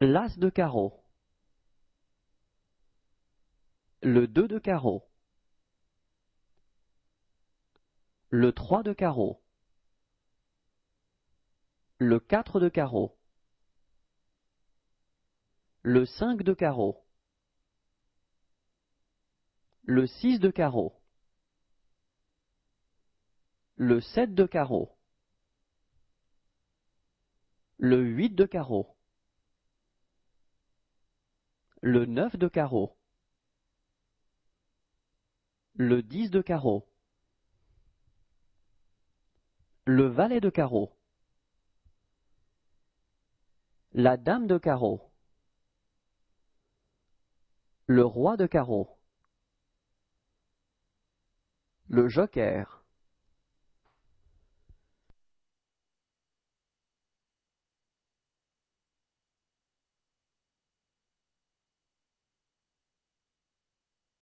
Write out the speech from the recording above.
l'as de carreau, le 2 de carreau, le 3 de carreau, le 4 de carreau, le 5 de carreau, le 6 de carreau, le 7 de carreau, le 8 de carreau, le neuf de carreau, le 10 de carreau, le valet de carreau, la dame de carreau, le roi de carreau, le joker,